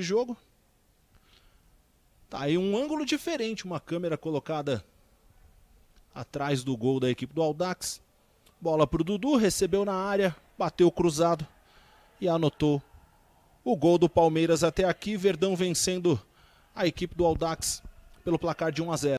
de jogo. Tá aí um ângulo diferente, uma câmera colocada atrás do gol da equipe do Aldax. Bola para o Dudu, recebeu na área, bateu cruzado e anotou o gol do Palmeiras até aqui. Verdão vencendo a equipe do Aldax pelo placar de 1 a 0.